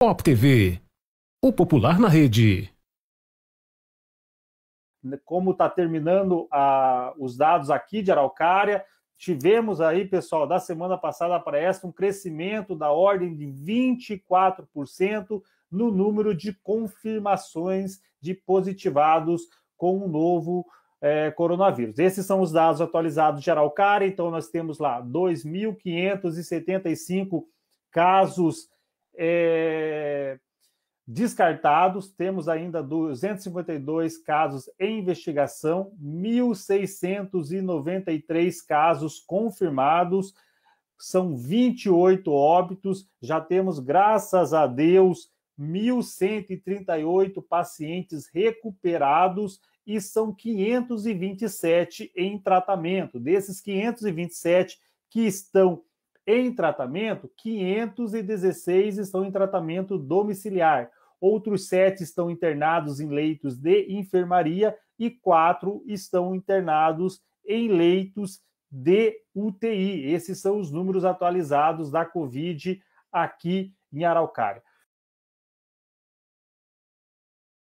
Pop TV, o popular na rede. Como está terminando a, ah, os dados aqui de Araucária, tivemos aí, pessoal, da semana passada para esta, um crescimento da ordem de 24% no número de confirmações de positivados com o novo é, coronavírus. Esses são os dados atualizados de Araucária, então nós temos lá 2.575 casos é, descartados, temos ainda 252 casos em investigação, 1.693 casos confirmados, são 28 óbitos, já temos, graças a Deus, 1.138 pacientes recuperados e são 527 em tratamento. Desses 527 que estão em tratamento, 516 estão em tratamento domiciliar, outros sete estão internados em leitos de enfermaria e quatro estão internados em leitos de UTI. Esses são os números atualizados da Covid aqui em Araucária.